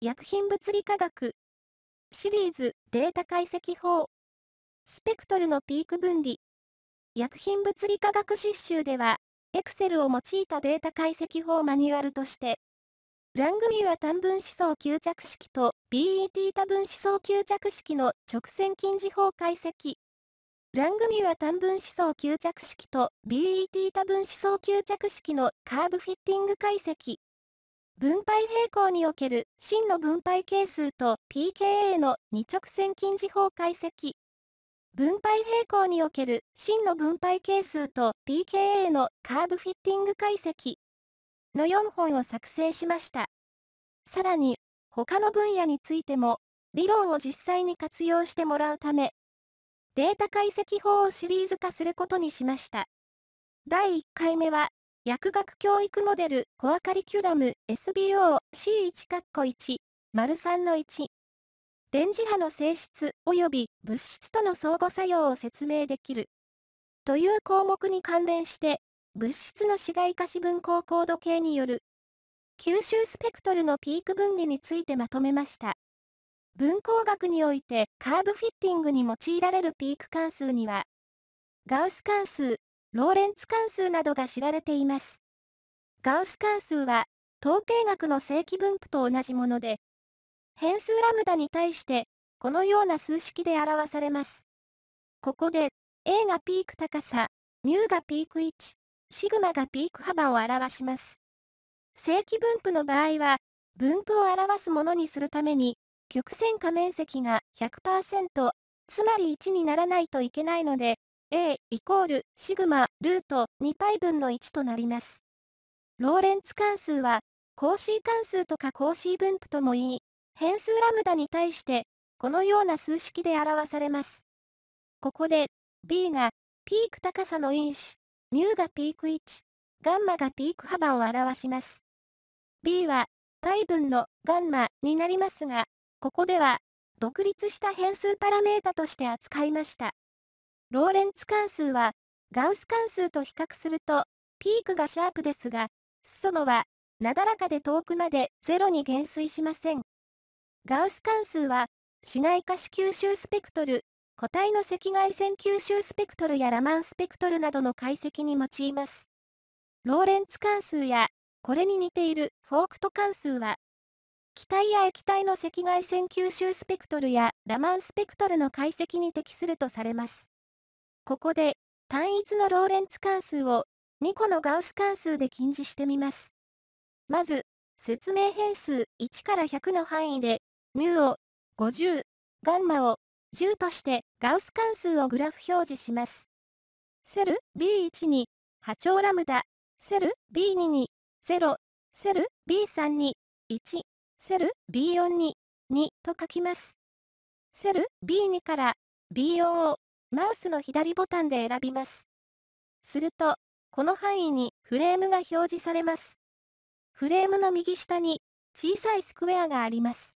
薬品物理科学シリーズデータ解析法スペクトルのピーク分離薬品物理科学実習では Excel を用いたデータ解析法マニュアルとしてラングミュア単分子層吸着式と BET 多分子層吸着式の直線近似法解析ラングミュア単分子層吸着式と BET 多分子層吸着式のカーブフィッティング解析分配平衡における真の分配係数と PKA の二直線近似法解析。分配平衡における真の分配係数と PKA のカーブフィッティング解析の4本を作成しました。さらに、他の分野についても理論を実際に活用してもらうため、データ解析法をシリーズ化することにしました。第1回目は薬学教育モデル、コアカリキュラム、SBO、C1 括弧1、丸3の1。電磁波の性質及び物質との相互作用を説明できる。という項目に関連して、物質の市街化子分光高度計による、吸収スペクトルのピーク分離についてまとめました。分光学においてカーブフィッティングに用いられるピーク関数には、ガウス関数、ローレンツ関数などが知られています。ガウス関数は、統計学の正規分布と同じもので、変数ラムダに対して、このような数式で表されます。ここで、A がピーク高さ、μ がピーク位置、シグマがピーク幅を表します。正規分布の場合は、分布を表すものにするために、曲線下面積が100%、つまり1にならないといけないので、A イコールシグマルート2 π 分の1となります。ローレンツ関数は、公 C 関数とか公 C 分布ともいい、変数ラムダに対して、このような数式で表されます。ここで、B が、ピーク高さの因子、μ がピーク1、ガンマがピーク幅を表します。B は、π 分のガンマになりますが、ここでは、独立した変数パラメータとして扱いました。ローレンツ関数は、ガウス関数と比較すると、ピークがシャープですが、裾野は、なだらかで遠くまでゼロに減衰しません。ガウス関数は、市内可視吸収スペクトル、個体の赤外線吸収スペクトルやラマンスペクトルなどの解析に用います。ローレンツ関数や、これに似ているフォークト関数は、気体や液体の赤外線吸収スペクトルやラマンスペクトルの解析に適するとされます。ここで、単一のローレンツ関数を2個のガウス関数で近似してみます。まず、説明変数1から100の範囲で、μ を50、ガンマを10としてガウス関数をグラフ表示します。セル B1 に波長ラムダ、セル B2 に0、セル B3 に1、セル B4 に2と書きます。セル B2 から B4 をマウスの左ボタンで選びます。すると、この範囲にフレームが表示されます。フレームの右下に小さいスクエアがあります。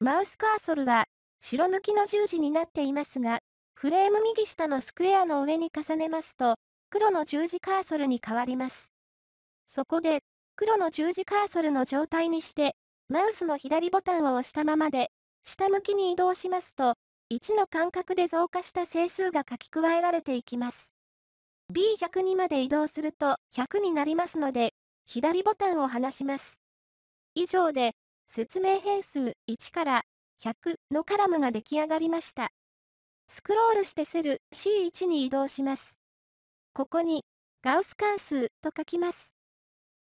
マウスカーソルは白抜きの十字になっていますが、フレーム右下のスクエアの上に重ねますと、黒の十字カーソルに変わります。そこで、黒の十字カーソルの状態にして、マウスの左ボタンを押したままで、下向きに移動しますと、1の間隔で増加した整数が書き加えられていきます。b 1 0 2まで移動すると100になりますので、左ボタンを離します。以上で、説明変数1から100のカラムが出来上がりました。スクロールしてセル C1 に移動します。ここに、ガウス関数と書きます。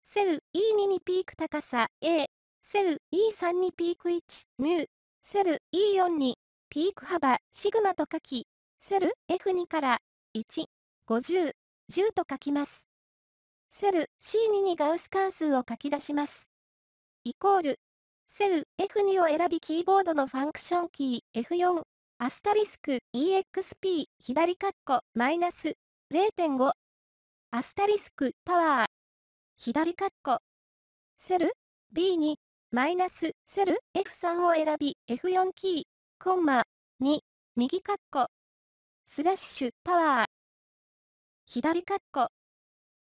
セル E2 にピーク高さ A、セル E3 にピーク1、μ、セル E4 にピーク幅、シグマと書き、セル F2 から1、50、10と書きます。セル C2 にガウス関数を書き出します。イコール、セル F2 を選びキーボードのファンクションキー F4、アスタリスク EXP 左カッコマイナス0.5、アスタリスクパワー、左カッコ、セル B2、マイナスセル F3 を選び F4 キーコンマ、2、右カッコ、スラッシュ、パワー、左カッコ、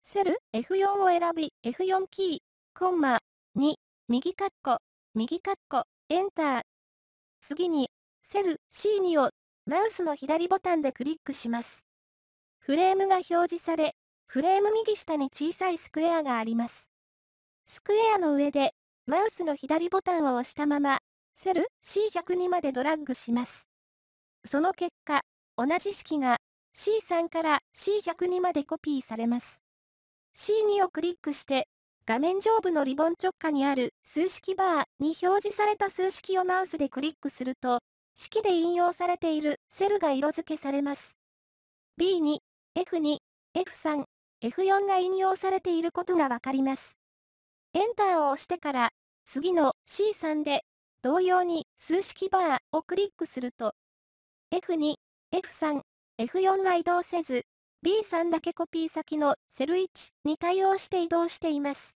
セル、F4 を選び、F4 キー、コンマ、2、右カッコ、右カッコ、エンター。次に、セル、C2 を、マウスの左ボタンでクリックします。フレームが表示され、フレーム右下に小さいスクエアがあります。スクエアの上で、マウスの左ボタンを押したまま、セル C102 までドラッグします。その結果、同じ式が C3 から C102 までコピーされます。C2 をクリックして、画面上部のリボン直下にある数式バーに表示された数式をマウスでクリックすると、式で引用されているセルが色付けされます。B2、F2、F3、F4 が引用されていることがわかります。Enter を押してから、次の C3 で同様に数式バーをクリックすると、F2、F3、F4 は移動せず、B3 だけコピー先のセル1に対応して移動しています。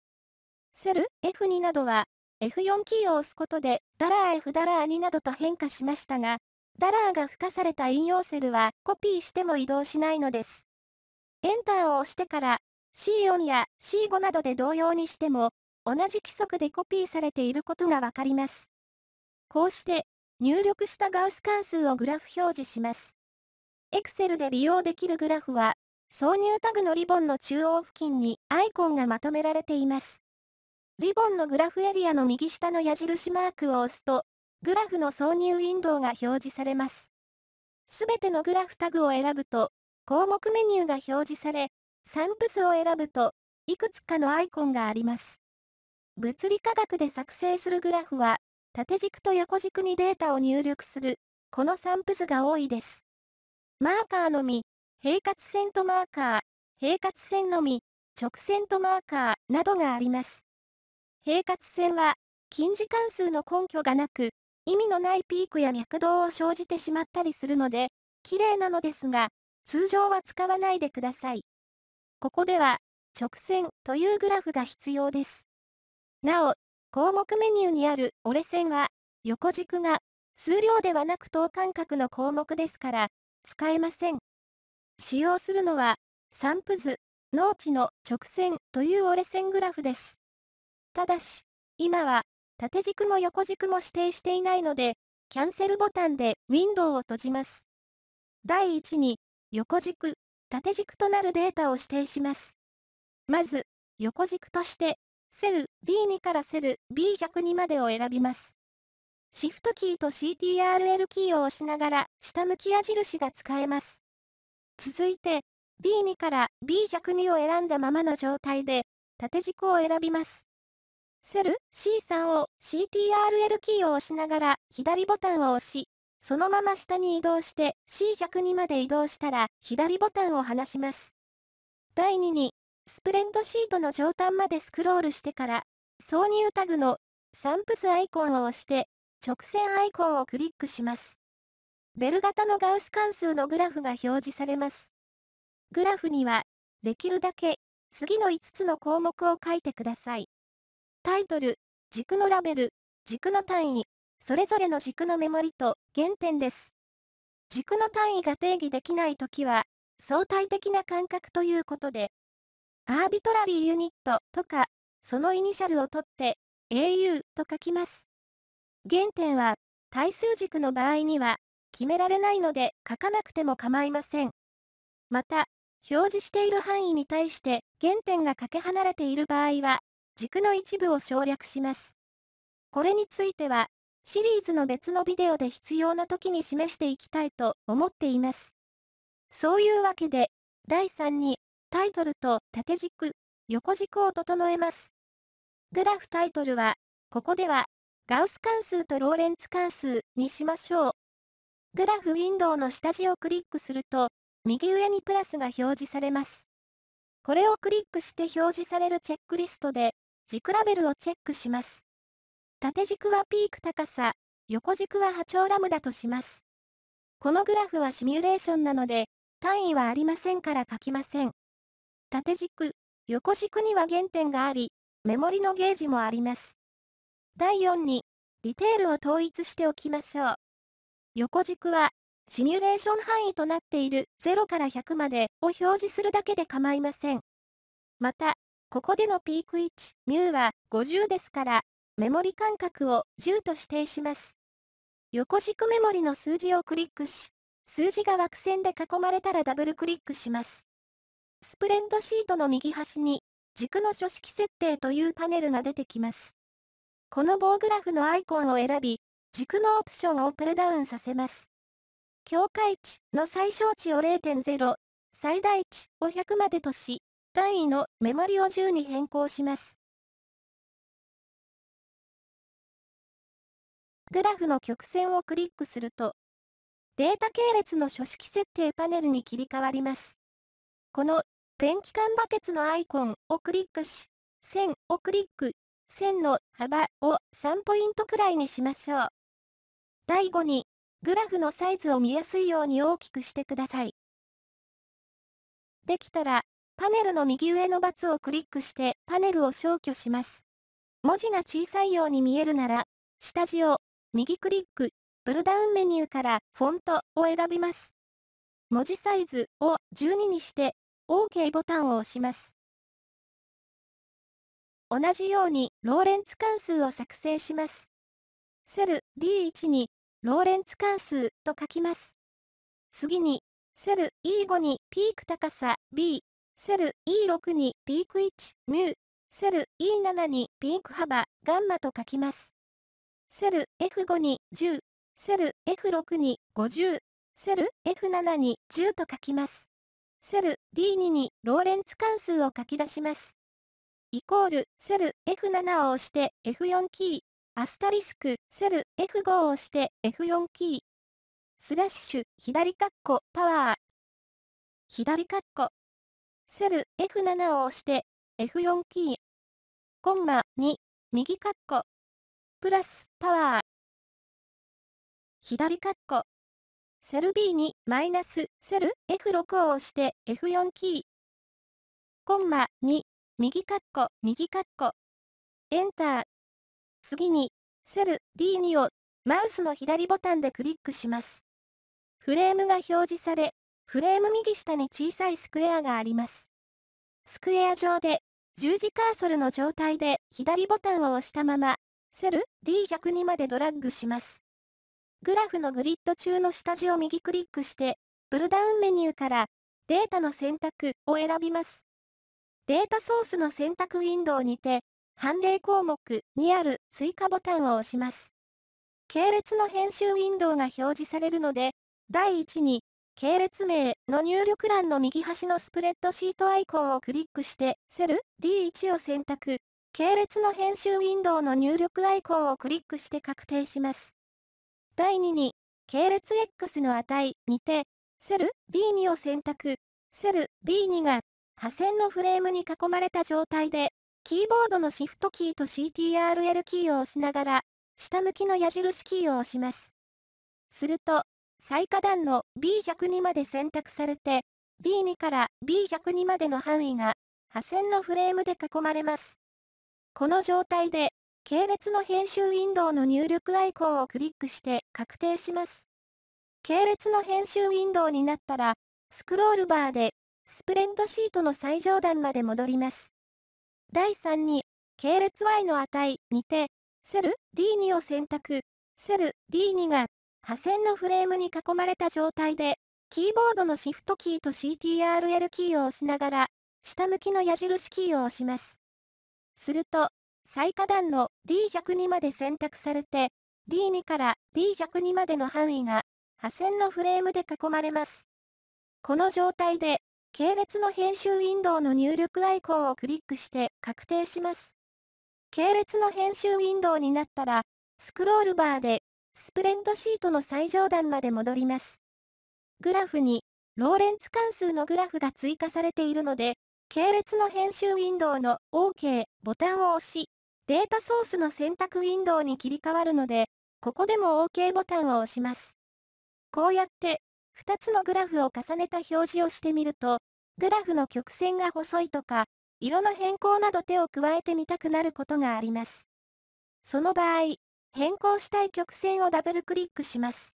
セル F2 などは F4 キーを押すことでダラー F ダラー2などと変化しましたが、ダラーが付加された引用セルはコピーしても移動しないのです。エンターを押してから C4 や C5 などで同様にしても同じ規則でコピーされていることがわかります。こうして入力したガウス関数をグラフ表示します。Excel で利用できるグラフは、挿入タグのリボンの中央付近にアイコンがまとめられています。リボンのグラフエリアの右下の矢印マークを押すと、グラフの挿入ウィンドウが表示されます。すべてのグラフタグを選ぶと、項目メニューが表示され、散布図を選ぶと、いくつかのアイコンがあります。物理科学で作成するグラフは、縦軸と横軸にデータを入力する、この散布図が多いです。マーカーのみ、平滑線とマーカー、平滑線のみ、直線とマーカーなどがあります。平滑線は、近似関数の根拠がなく、意味のないピークや脈動を生じてしまったりするので、綺麗なのですが、通常は使わないでください。ここでは、直線というグラフが必要です。なお、項目メニューにある折れ線は、横軸が数量ではなく等間隔の項目ですから、使えません。使用するのは、散布図、農地の直線という折れ線グラフです。ただし、今は、縦軸も横軸も指定していないので、キャンセルボタンでウィンドウを閉じます。第1に、横軸、縦軸となるデータを指定します。まず、横軸としてセル B2 からセル B102 までを選びます。シフトキーと CTRL キーを押しながら下向き矢印が使えます。続いて B2 から B102 を選んだままの状態で縦軸を選びます。セル C3 を CTRL キーを押しながら左ボタンを押し、そのまま下に移動して C102 まで移動したら左ボタンを離します。第2にスプレッドシートの上端までスクロールしてから、挿入タグの散布図アイコンを押して、直線アイコンをクリックします。ベル型のガウス関数のグラフが表示されます。グラフには、できるだけ、次の5つの項目を書いてください。タイトル、軸のラベル、軸の単位、それぞれの軸のメモリと原点です。軸の単位が定義できないときは、相対的な感覚ということで、アービトラリーユニットとか、そのイニシャルを取って AU と書きます。原点は、対数軸の場合には、決められないので書かなくても構いません。また、表示している範囲に対して原点がかけ離れている場合は、軸の一部を省略します。これについては、シリーズの別のビデオで必要な時に示していきたいと思っています。そういうわけで、第3にタイトルと縦軸、横軸を整えます。グラフタイトルは、ここでは、ガウス関数とローレンツ関数にしましょう。グラフウィンドウの下地をクリックすると、右上にプラスが表示されます。これをクリックして表示されるチェックリストで、軸ラベルをチェックします。縦軸はピーク高さ、横軸は波長ラムダとします。このグラフはシミュレーションなので、単位はありませんから書きません。縦軸、横軸には原点があり、メモリのゲージもあります。第4に、ディテールを統一しておきましょう。横軸は、シミュレーション範囲となっている0から100までを表示するだけで構いません。また、ここでのピーク位置、μ は50ですから、メモリ間隔を10と指定します。横軸メモリの数字をクリックし、数字が枠線で囲まれたらダブルクリックします。スプレッドシートの右端に、軸の書式設定というパネルが出てきます。この棒グラフのアイコンを選び、軸のオプションをプルダウンさせます。境界値の最小値を0.0、最大値を100までとし、単位のメモリを10に変更します。グラフの曲線をクリックすると、データ系列の書式設定パネルに切り替わります。このペンキ缶バケツのアイコンをクリックし、線をクリック、線の幅を3ポイントくらいにしましょう。第5に、グラフのサイズを見やすいように大きくしてください。できたら、パネルの右上のバツをクリックしてパネルを消去します。文字が小さいように見えるなら、下地を右クリック、プルダウンメニューからフォントを選びます。文字サイズを12にして OK ボタンを押します。同じようにローレンツ関数を作成します。セル D1 にローレンツ関数と書きます。次にセル E5 にピーク高さ B、セル E6 にピーク1ミュセル E7 にピーク幅ガンマと書きます。セル F5 に10、セル F6 に50、セル F7 に10と書きます。セル D2 にローレンツ関数を書き出します。イコール、セル F7 を押して F4 キー、アスタリスク、セル F5 を押して F4 キー、スラッシュ、左カッコ、パワー、左カッコ、セル F7 を押して F4 キー、コンマ2、右カッコ、プラス、パワー、左カッコ、セル B にマイナスセル F6 を押して F4 キー。コンマ2、右カッコ、右カッコ。エンター。次に、セル D2 をマウスの左ボタンでクリックします。フレームが表示され、フレーム右下に小さいスクエアがあります。スクエア上で、十字カーソルの状態で左ボタンを押したまま、セル D102 までドラッグします。グラフのグリッド中の下地を右クリックして、プルダウンメニューから、データの選択を選びます。データソースの選択ウィンドウにて、判例項目にある追加ボタンを押します。系列の編集ウィンドウが表示されるので、第1に、系列名の入力欄の右端のスプレッドシートアイコンをクリックして、セル D1 を選択、系列の編集ウィンドウの入力アイコンをクリックして確定します。第2に、系列 X の値にて、セル B2 を選択、セル B2 が、破線のフレームに囲まれた状態で、キーボードのシフトキーと CTRL キーを押しながら、下向きの矢印キーを押します。すると、最下段の B102 まで選択されて、B2 から B102 までの範囲が、破線のフレームで囲まれます。この状態で、系列の編集ウィンドウの入力アイコンをクリックして確定します。系列の編集ウィンドウになったら、スクロールバーで、スプレッドシートの最上段まで戻ります。第3に、系列 Y の値にて、セル D2 を選択、セル D2 が、破線のフレームに囲まれた状態で、キーボードのシフトキーと CTRL キーを押しながら、下向きの矢印キーを押します。すると、最下段の D102 まで選択されて、D2 から D102 までの範囲が、破線のフレームで囲まれます。この状態で、系列の編集ウィンドウの入力アイコンをクリックして確定します。系列の編集ウィンドウになったら、スクロールバーで、スプレッドシートの最上段まで戻ります。グラフに、ローレンツ関数のグラフが追加されているので、系列の編集ウィンドウの OK ボタンを押し、データソースの選択ウィンドウに切り替わるので、ここでも OK ボタンを押します。こうやって、2つのグラフを重ねた表示をしてみると、グラフの曲線が細いとか、色の変更など手を加えてみたくなることがあります。その場合、変更したい曲線をダブルクリックします。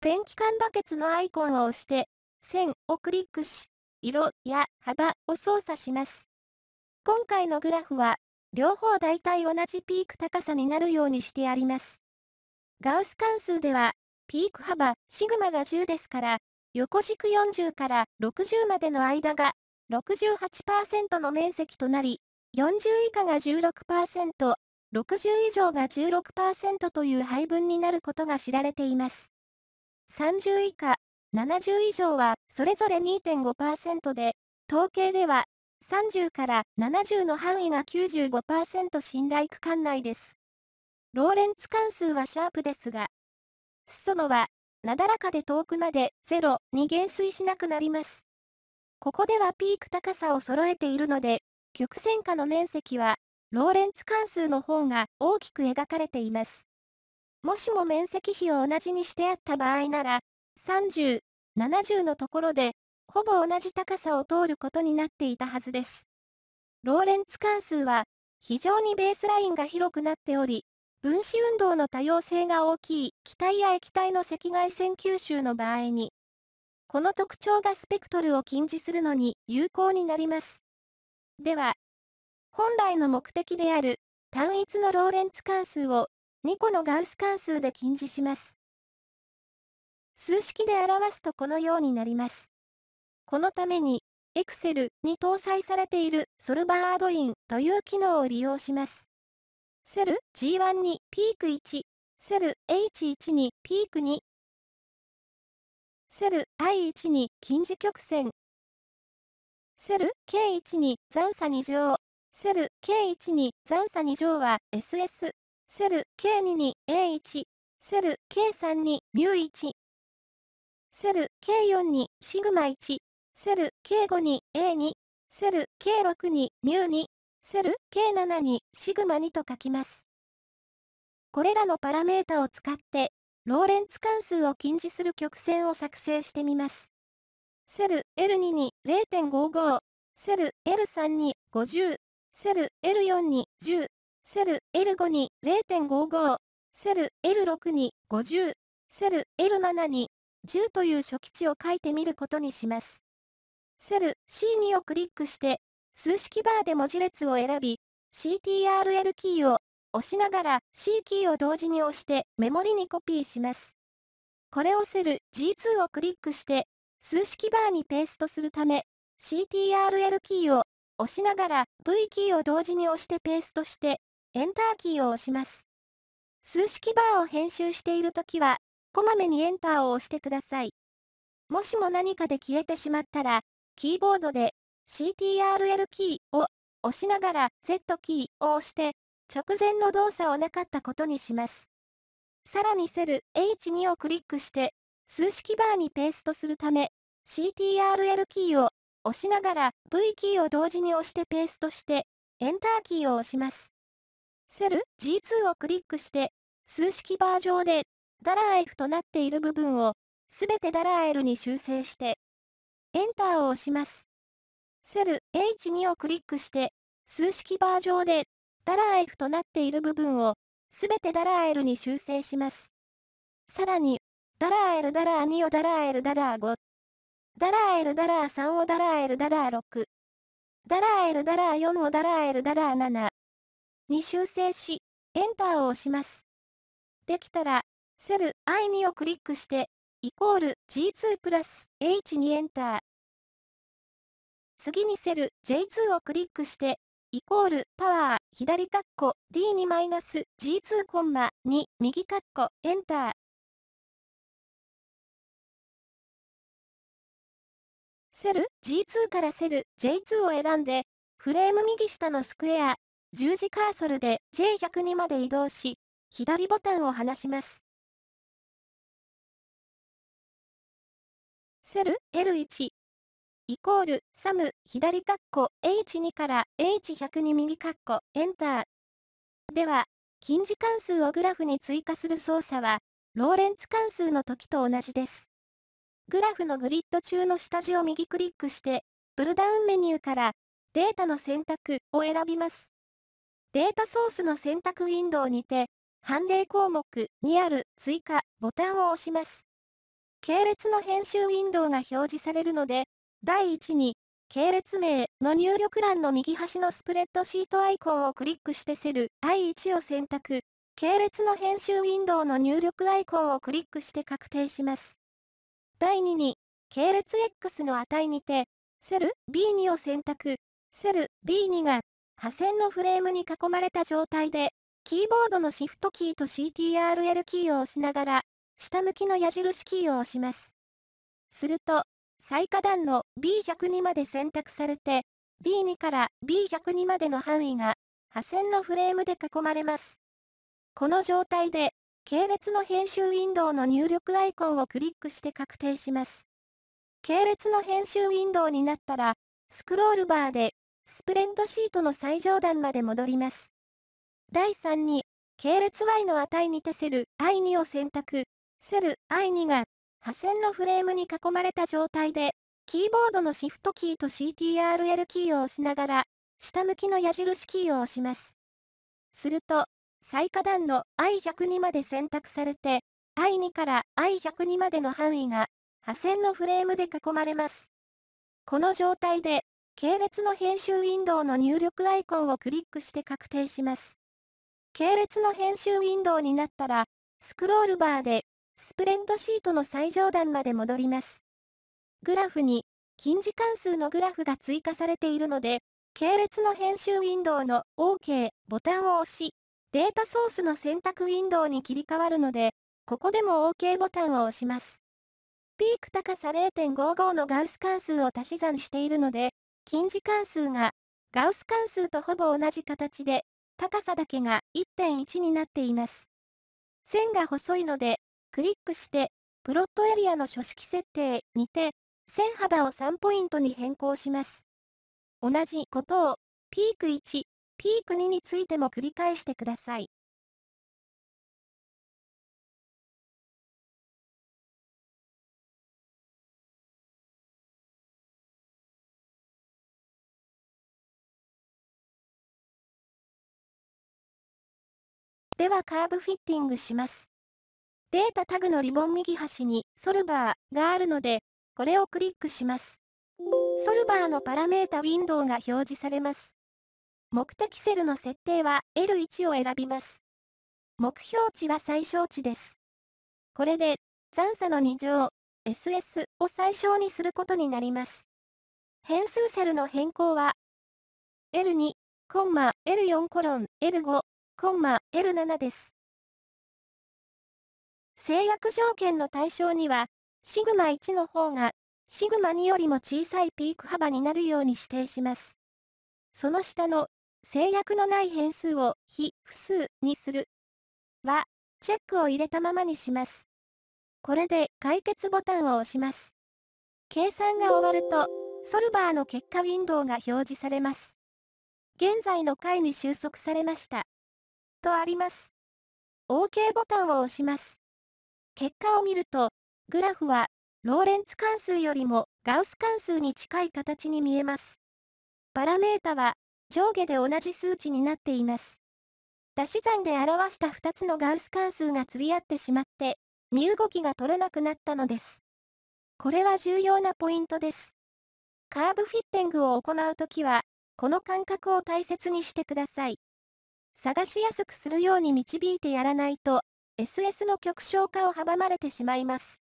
ペンキ缶バケツのアイコンを押して、線をクリックし、色や幅を操作します。今回のグラフは両方大体同じピーク高さになるようにしてあります。ガウス関数では、ピーク幅、シグマが10ですから、横軸40から60までの間が68%の面積となり、40以下が16%、60以上が16%という配分になることが知られています。30以下、70以上はそれぞれ2.5%で、統計では30から70の範囲が95%信頼区間内です。ローレンツ関数はシャープですが、裾野は、なだらかで遠くまで0に減衰しなくなります。ここではピーク高さを揃えているので、曲線下の面積は、ローレンツ関数の方が大きく描かれています。もしも面積比を同じにしてあった場合なら、30、70のところでほぼ同じ高さを通ることになっていたはずです。ローレンツ関数は、非常にベースラインが広くなっており、分子運動の多様性が大きい気体や液体の赤外線吸収の場合に、この特徴がスペクトルを禁じするのに有効になります。では、本来の目的である単一のローレンツ関数を2個のガウス関数で禁じします。数式で表すとこのようになります。このために、Excel に搭載されているソルバーアドインという機能を利用します。セル G1 にピーク1、セル H1 にピーク2、セル I1 に近似曲線、セル K1 に残差2乗、セル K1 に残差2乗は SS、セル K2 に A1、セル K3 に μ1、セル K4 にシグマ1、セル K5 に A2、セル K6 にミュ2、セル K7 にシグマ2と書きます。これらのパラメータを使って、ローレンツ関数を禁止する曲線を作成してみます。セル L2 に0.55、セル L3 に50、セル L4 に10、セル L5 に0.55、セル L6 に50、セル L7 に10という初期値を書いてみることにします。セル C2 をクリックして、数式バーで文字列を選び、CTRL キーを押しながら C キーを同時に押してメモリにコピーします。これをセル G2 をクリックして、数式バーにペーストするため、CTRL キーを押しながら V キーを同時に押してペーストして、エンターキーを押します。数式バーを編集しているときは、こまめにエンターを押してください。もしも何かで消えてしまったら、キーボードで CTRL キーを押しながら Z キーを押して直前の動作をなかったことにします。さらにセル H2 をクリックして数式バーにペーストするため CTRL キーを押しながら V キーを同時に押してペーストしてエンターキーを押します。セル G2 をクリックして数式バー上でダラー F となっている部分をすべてダラー L に修正してエンターを押します。セル H2 をクリックして、数式バー上で、ダラー F となっている部分を、すべてダラー L に修正します。さらに、ダラー L ダラー2をダラー L ダラー5、ダラー L ダラー3をダラー L ダラー6、ダラー L ダラー4をダラー L ダラー7に修正し、エンターを押します。できたら、セル I2 をクリックして、イコール G2 プラス H にエンター。次にセル J2 をクリックして、イコールパワー左カッコ D にマイナス G2 コンマ2右カッコエンター。セル G2 からセル J2 を選んで、フレーム右下のスクエア、十字カーソルで J102 まで移動し、左ボタンを離します。セル L1 イコールサム左カッコ H2 から H100 に右カッコエンターでは近似関数をグラフに追加する操作はローレンツ関数の時と同じですグラフのグリッド中の下地を右クリックしてプルダウンメニューからデータの選択を選びますデータソースの選択ウィンドウにて判例項目にある追加ボタンを押します系列の編集ウィンドウが表示されるので、第1に、系列名の入力欄の右端のスプレッドシートアイコンをクリックしてセル I1 を選択、系列の編集ウィンドウの入力アイコンをクリックして確定します。第2に、系列 X の値にて、セル B2 を選択、セル B2 が、破線のフレームに囲まれた状態で、キーボードのシフトキーと CTRL キーを押しながら、下向きの矢印キーを押します。すると、最下段の B102 まで選択されて、B2 から B102 までの範囲が、破線のフレームで囲まれます。この状態で、系列の編集ウィンドウの入力アイコンをクリックして確定します。系列の編集ウィンドウになったら、スクロールバーで、スプレッドシートの最上段まで戻ります。第3に、系列 Y の値にテせる I2 を選択。セル i2 が、破線のフレームに囲まれた状態で、キーボードのシフトキーと CTRL キーを押しながら、下向きの矢印キーを押します。すると、最下段の i102 まで選択されて、i2 から i102 までの範囲が、破線のフレームで囲まれます。この状態で、系列の編集ウィンドウの入力アイコンをクリックして確定します。系列の編集ウィンドウになったら、スクロールバーでスプレッドシートの最上段まで戻ります。グラフに、近時関数のグラフが追加されているので、系列の編集ウィンドウの OK ボタンを押し、データソースの選択ウィンドウに切り替わるので、ここでも OK ボタンを押します。ピーク高さ0.55のガウス関数を足し算しているので、近似関数がガウス関数とほぼ同じ形で、高さだけが1.1になっています。線が細いので、クリックして、プロットエリアの書式設定にて、線幅を3ポイントに変更します。同じことを、ピーク1、ピーク2についても繰り返してください。ではカーブフィッティングします。データタグのリボン右端にソルバーがあるので、これをクリックします。ソルバーのパラメータウィンドウが表示されます。目的セルの設定は L1 を選びます。目標値は最小値です。これで、残差の2乗、SS を最小にすることになります。変数セルの変更は、L2、L4 コロン、L5、L7 です。制約条件の対象には、シグマ1の方が、シグマ2よりも小さいピーク幅になるように指定します。その下の、制約のない変数を非複数にする、は、チェックを入れたままにします。これで解決ボタンを押します。計算が終わると、ソルバーの結果ウィンドウが表示されます。現在の回に収束されました。とあります。OK ボタンを押します。結果を見ると、グラフは、ローレンツ関数よりもガウス関数に近い形に見えます。パラメータは、上下で同じ数値になっています。足し算で表した2つのガウス関数が釣り合ってしまって、身動きが取れなくなったのです。これは重要なポイントです。カーブフィッティングを行うときは、この感覚を大切にしてください。探しやすくするように導いてやらないと、SS の極小化を阻まれてしまいます。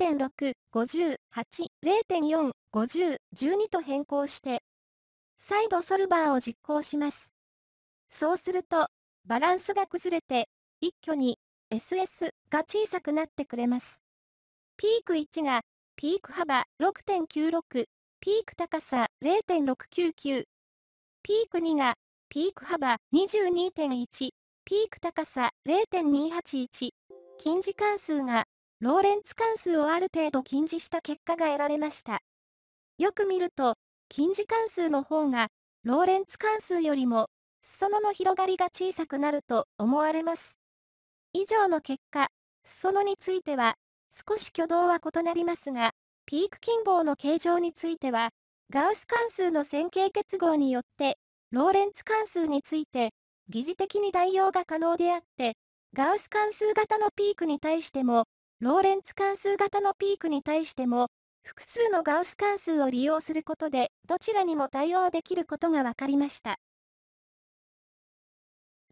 0.6、50、8、0.4、50、12と変更して、再度ソルバーを実行します。そうすると、バランスが崩れて、一挙に SS が小さくなってくれます。ピーク1が、ピーク幅6.96、ピーク高さ0.699。ピーク2が、ピーク幅22.1、ピーク高さ0.281、近似関数が、ローレンツ関数をある程度近似した結果が得られました。よく見ると、近似関数の方が、ローレンツ関数よりも、裾野の広がりが小さくなると思われます。以上の結果、裾野については、少し挙動は異なりますが、ピーク近傍の形状については、ガウス関数の線形結合によって、ローレンツ関数について、疑似的に代用が可能であって、ガウス関数型のピークに対しても、ローレンツ関数型のピークに対しても、複数のガウス関数を利用することで、どちらにも対応できることが分かりました。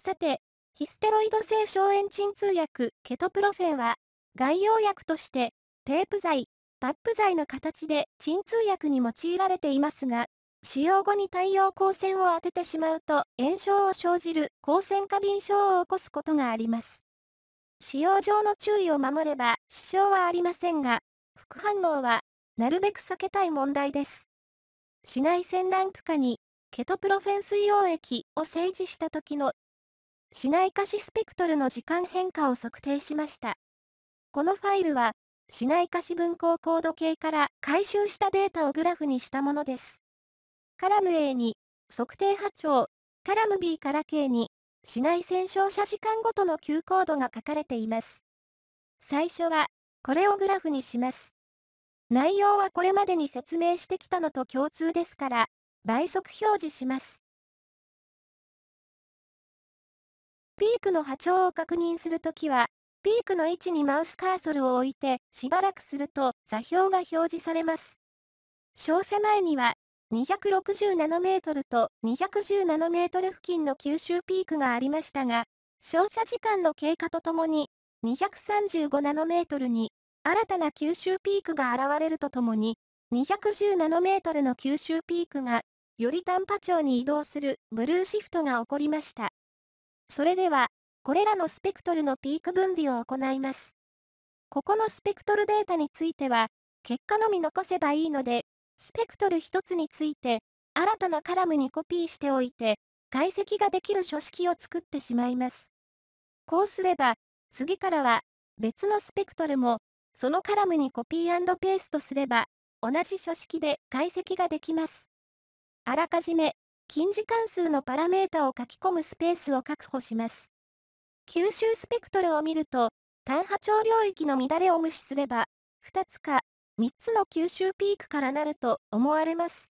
さて、ヒステロイド性消炎鎮痛薬ケトプロフェンは、外用薬として、テープ剤、パップ剤の形で鎮痛薬に用いられていますが、使用後に太陽光線を当ててしまうと炎症を生じる光線過敏症を起こすことがあります。使用上の注意を守れば支障はありませんが、副反応はなるべく避けたい問題です。外内ランプ下にケトプロフェン水溶液を整地した時の市内化しスペクトルの時間変化を測定しました。このファイルは市内化し分光コードから回収したデータをグラフにしたものです。カラム A に、測定波長、カラム B から K に、紫外線照射時間ごとの急高度が書かれています。最初は、これをグラフにします。内容はこれまでに説明してきたのと共通ですから、倍速表示します。ピークの波長を確認するときは、ピークの位置にマウスカーソルを置いて、しばらくすると座標が表示されます。照射前には267メートルと217メートル付近の吸収ピークがありましたが、照射時間の経過とともに、235ナノメートルに、新たな吸収ピークが現れるとともに、210ナノメートルの吸収ピークが、より短波長に移動するブルーシフトが起こりました。それでは、これらのスペクトルのピーク分離を行います。ここのスペクトルデータについては、結果のみ残せばいいので、スペクトル1つについて、新たなカラムにコピーしておいて、解析ができる書式を作ってしまいます。こうすれば、次からは、別のスペクトルも、そのカラムにコピーペーストすれば、同じ書式で解析ができます。あらかじめ、近似関数のパラメータを書き込むスペースを確保します。吸収スペクトルを見ると、単波長領域の乱れを無視すれば、2つか3つの吸収ピークからなると思われます。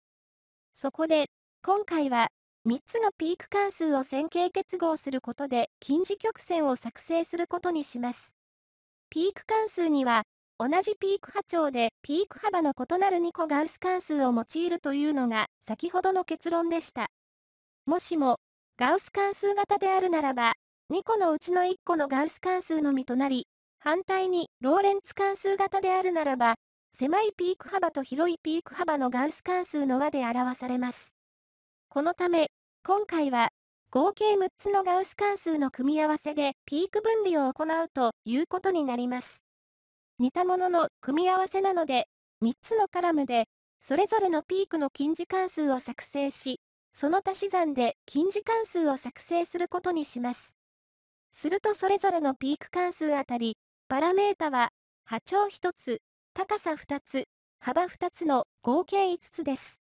そこで、今回は3つのピーク関数を線形結合することで近似曲線を作成することにします。ピーク関数には、同じピーク波長でピーク幅の異なる2個ガウス関数を用いるというのが先ほどの結論でした。もしも、ガウス関数型であるならば、2個のうちの1個のガウス関数のみとなり、反対にローレンツ関数型であるならば、狭いピーク幅と広いピーク幅のガウス関数の和で表されます。このため、今回は、合計6つのガウス関数の組み合わせでピーク分離を行うということになります。似たものの組み合わせなので、3つのカラムで、それぞれのピークの近似関数を作成し、その足し算で近似関数を作成することにします。するとそれぞれのピーク関数あたり、パラメータは波長1つ、高さ2つ、幅2つの合計5つです。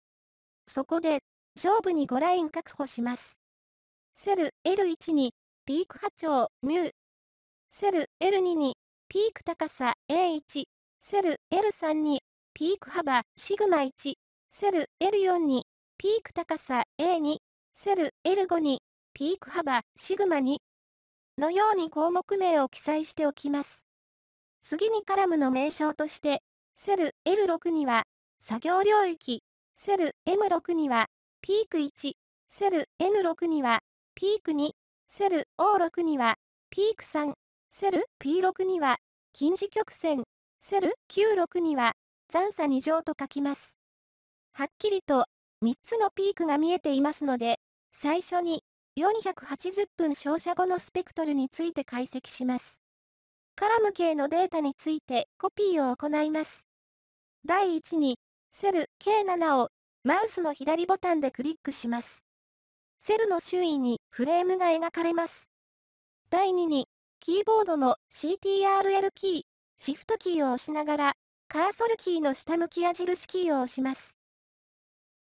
そこで、勝負に5ライン確保します。セル L1 に、ピーク波長、μ。セル L2 に、ピーク高さ A1。セル L3 に、ピーク幅、シグマ1。セル L4 に、ピーク高さ A2。セル L5 に、ピーク幅、シグマ2。のように項目名を記載しておきます。次にカラムの名称として、セル L6 には、作業領域、セル M6 には、ピーク1、セル N6 には、ピーク2、セル O6 には、ピーク3、セル P6 には、近似曲線、セル Q6 には、残差2乗と書きます。はっきりと、3つのピークが見えていますので、最初に、480分照射後のスペクトルについて解析します。カラム系のデータについてコピーを行います。第1に、セル K7 をマウスの左ボタンでクリックします。セルの周囲にフレームが描かれます。第2に、キーボードの CTRL キー、シフトキーを押しながら、カーソルキーの下向き矢印キーを押します。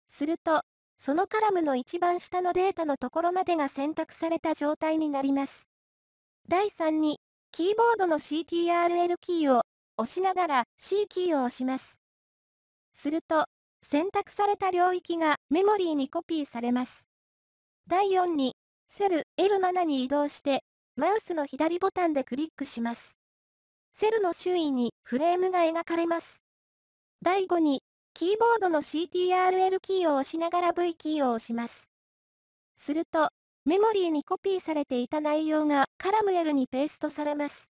すると、そのカラムの一番下のデータのところまでが選択された状態になります。第3に、キーボードの CTRL キーを押しながら C キーを押します。すると、選択された領域がメモリーにコピーされます。第4に、セル L7 に移動して、マウスの左ボタンでクリックします。セルの周囲にフレームが描かれます。第5に、キーボードの CTRL キーを押しながら V キーを押します。すると、メモリーにコピーされていた内容がカラム L にペーストされます。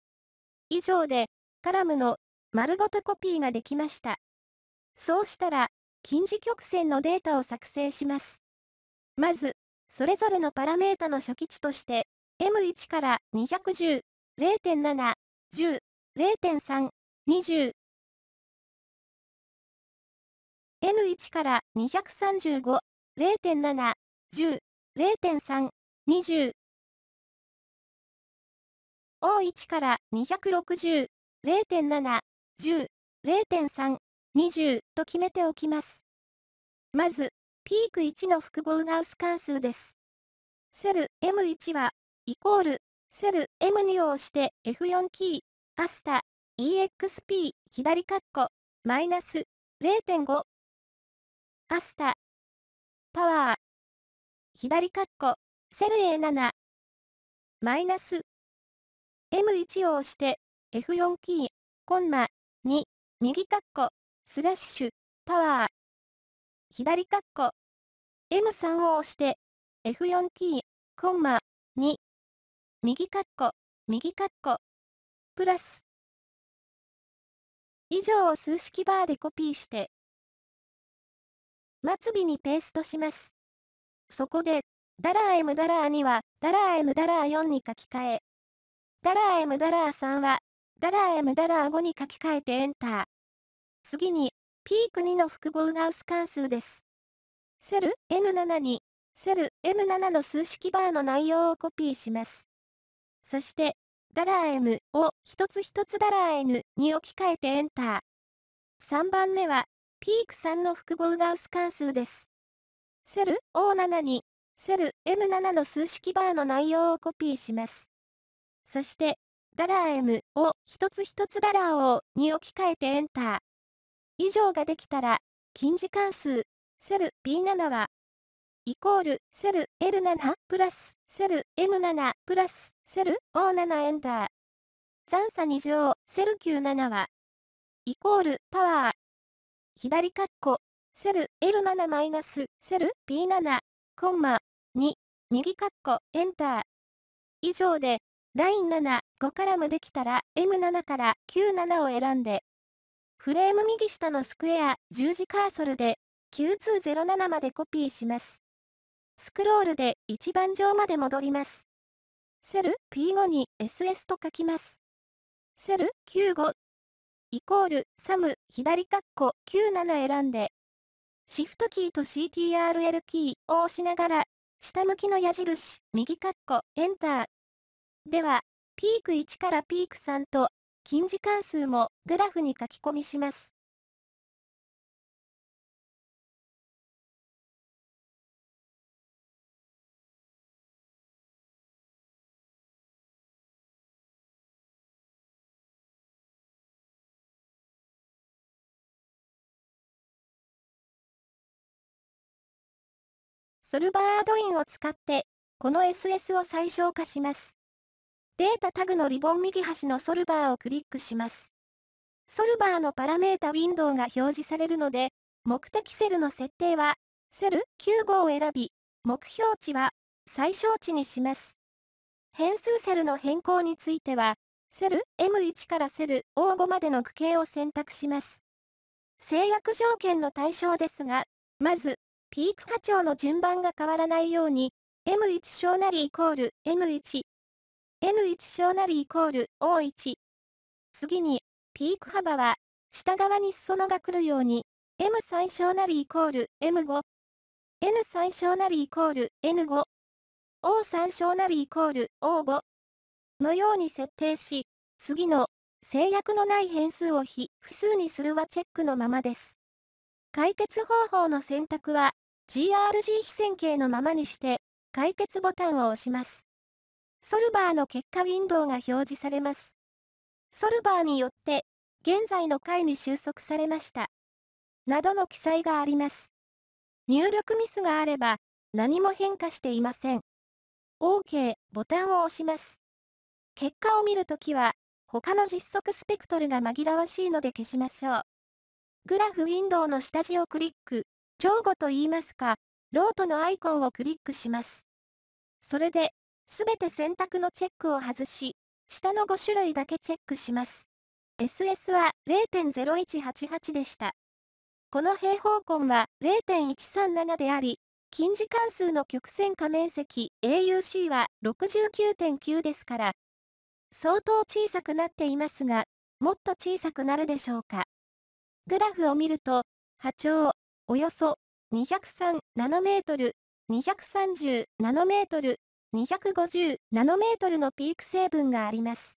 以上で、カラムの丸ごとコピーができました。そうしたら、近似曲線のデータを作成します。まず、それぞれのパラメータの初期値として、M1 から210、0.7、10、0.3、20。m 1から235、0.7、10、0.3、20 O1 から260、0.7、10、0.3、20と決めておきます。まず、ピーク1の複合ガウス関数です。セル M1 は、イコール、セル M2 を押して F4 キー、アスタ、EXP、左カッコ、マイナス、0.5、アスタ、パワー、左カッコ、セル A7 マイナス M1 を押して F4 キーコンマ2右カッコスラッシュパワー左カッコ M3 を押して F4 キーコンマ2右カッコ右カッコプラス以上を数式バーでコピーして末尾にペーストします。そこでダラー M ダラー2は、ダラー M ダラー4に書き換え。ダラー M ダラー3は、ダラー M ダラー5に書き換えてエンター。次に、ピーク2の複合ガウス関数です。セル N7 に、セル M7 の数式バーの内容をコピーします。そして、ダラー M を一つ一つダラー N に置き換えてエンター。3番目は、ピーク3の複合ガウス関数です。セル O7 に、セル M7 の数式バーの内容をコピーします。そして、ダラー M を一つ一つダラーをに置き換えてエンター。以上ができたら、近似関数、セル B7 は、イコール、セル L7 プラス、セル M7 プラス、セル O7 エンター。残差2乗、セル Q7 は、イコール、パワー。左括弧、セル L7 マイナス、セル B7、コンマ、2、右カッコ、エンター。以上で、ライン7、5カラムできたら M7 から97を選んで、フレーム右下のスクエア、十字カーソルで、9207までコピーします。スクロールで一番上まで戻ります。セル P5 に SS と書きます。セル95イコールサム左カッコ97選んで、シフトキーと CTRL キーを押しながら下向きの矢印、右カッコ、エンター。では、ピーク1からピーク3と、近似関数もグラフに書き込みします。ソルバーアドインを使って、この SS を最小化します。データタグのリボン右端のソルバーをクリックします。ソルバーのパラメータウィンドウが表示されるので、目的セルの設定は、セル9 5を選び、目標値は最小値にします。変数セルの変更については、セル M1 からセル O5 までの区形を選択します。制約条件の対象ですが、まず、ピーク波長の順番が変わらないように、M1 小なりイコール N1。N1 小なりイコール O1。次に、ピーク幅は、下側に裾野が来るように、M3 小なりイコール M5。N3 小なりイコール N5。O3 小なりイコール O5。のように設定し、次の制約のない変数を非、複数にするはチェックのままです。解決方法の選択は、GRG 非線形のままにして、解決ボタンを押します。ソルバーの結果ウィンドウが表示されます。ソルバーによって、現在の回に収束されました。などの記載があります。入力ミスがあれば、何も変化していません。OK ボタンを押します。結果を見るときは、他の実測スペクトルが紛らわしいので消しましょう。グラフウィンドウの下地をクリック。超語と言いますか、ロートのアイコンをクリックします。それで、すべて選択のチェックを外し、下の5種類だけチェックします。SS は0.0188でした。この平方根は0.137であり、近似関数の曲線下面積 AUC は69.9ですから、相当小さくなっていますが、もっと小さくなるでしょうか。グラフを見ると、波長、およそ203ナノメートル、230ナノメートル、250ナノメートルのピーク成分があります。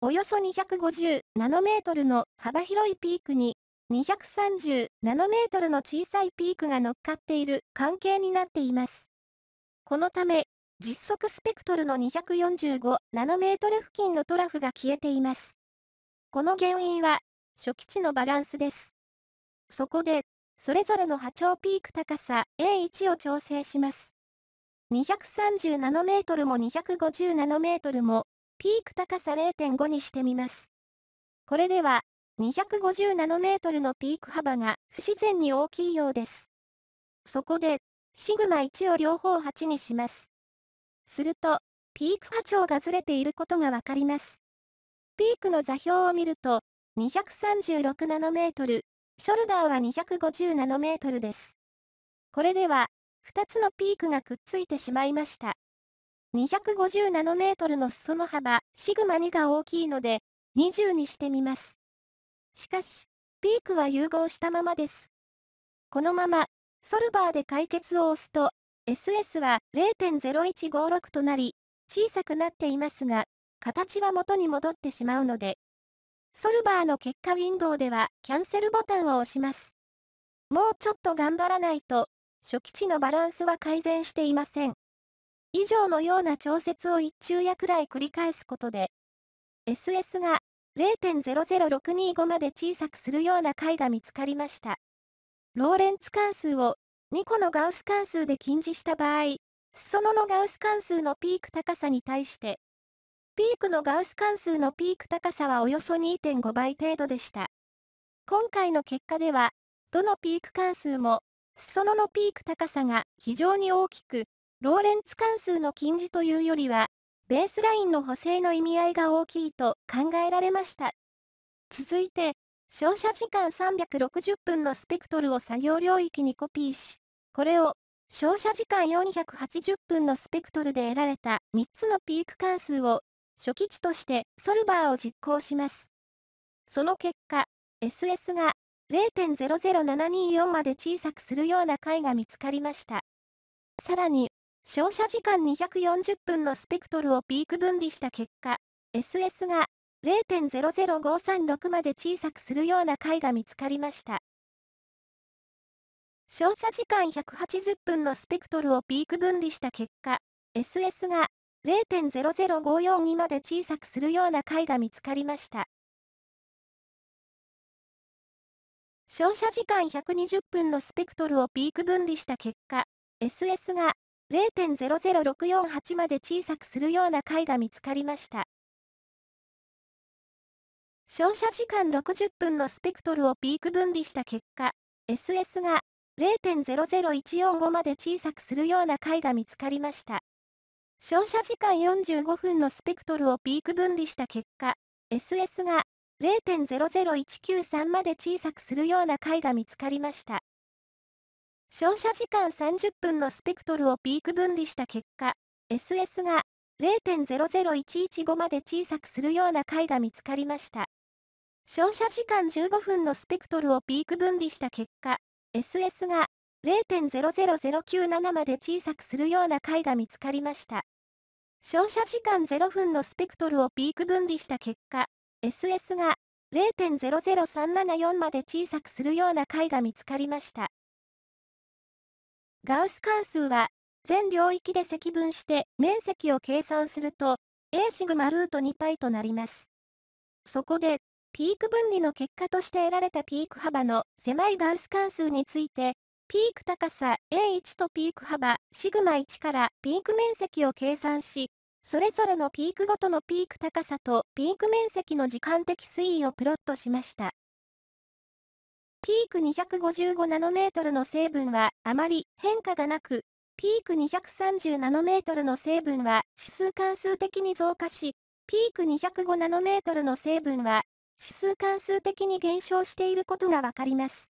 およそ250ナノメートルの幅広いピークに230ナノメートルの小さいピークが乗っかっている関係になっています。このため、実測スペクトルの245ナノメートル付近のトラフが消えています。この原因は、初期値のバランスです。そこで、それぞれの波長ピーク高さ A1 を調整します。230ナノメートルも250ナノメートルも、ピーク高さ0.5にしてみます。これでは、250ナノメートルのピーク幅が不自然に大きいようです。そこで、シグマ1を両方8にします。すると、ピーク波長がずれていることがわかります。ピークの座標を見ると、236ナノメートル、ショルダーは250ナノメートルです。これでは、2つのピークがくっついてしまいました。250ナノメートルの裾の幅、シグマ2が大きいので、20にしてみます。しかし、ピークは融合したままです。このまま、ソルバーで解決を押すと、SS は0.0156となり、小さくなっていますが、形は元に戻ってしまうので、ソルバーの結果ウィンドウではキャンセルボタンを押します。もうちょっと頑張らないと、初期値のバランスは改善していません。以上のような調節を一昼夜くらい繰り返すことで、SS が0.00625まで小さくするような解が見つかりました。ローレンツ関数を2個のガウス関数で禁じした場合、裾野のガウス関数のピーク高さに対して、ピークのガウス関数のピーク高さはおよそ2.5倍程度でした。今回の結果では、どのピーク関数も、裾野のピーク高さが非常に大きく、ローレンツ関数の近似というよりは、ベースラインの補正の意味合いが大きいと考えられました。続いて、照射時間360分のスペクトルを作業領域にコピーし、これを照射時間480分のスペクトルで得られた3つのピーク関数を初期値としてソルバーを実行します。その結果、SS が0.00724まで小さくするような解が見つかりました。さらに、照射時間240分のスペクトルをピーク分離した結果、SS が0.00536まで小さくするような解が見つかりました。照射時間180分のスペクトルをピーク分離した結果、SS が0.00542まで小さくするような解が見つかりました。照射時間120分のスペクトルをピーク分離した結果、SS が0.00648まで小さくするような解が見つかりました。照射時間60分のスペクトルをピーク分離した結果、SS が0.00145まで小さくするような解が見つかりました。照射時間45分のスペクトルをピーク分離した結果、SS が0.00193まで小さくするような解が見つかりました。照射時間30分のスペクトルをピーク分離した結果、SS が0.00115まで小さくするような解が見つかりました。照射時間15分のスペクトルをピーク分離した結果、SS が0.00097まで小さくするような解が見つかりました。照射時間0分のスペクトルをピーク分離した結果、SS が0.00374まで小さくするような解が見つかりました。ガウス関数は、全領域で積分して面積を計算すると、A シグマルート 2π となります。そこで、ピーク分離の結果として得られたピーク幅の狭いガウス関数について、ピーク高さ A1 とピーク幅シグマ1からピーク面積を計算し、それぞれのピークごとのピーク高さとピーク面積の時間的推移をプロットしました。ピーク255ナノメートルの成分はあまり変化がなく、ピーク230ナノメートルの成分は指数関数的に増加し、ピーク205ナノメートルの成分は指数関数的に減少していることがわかります。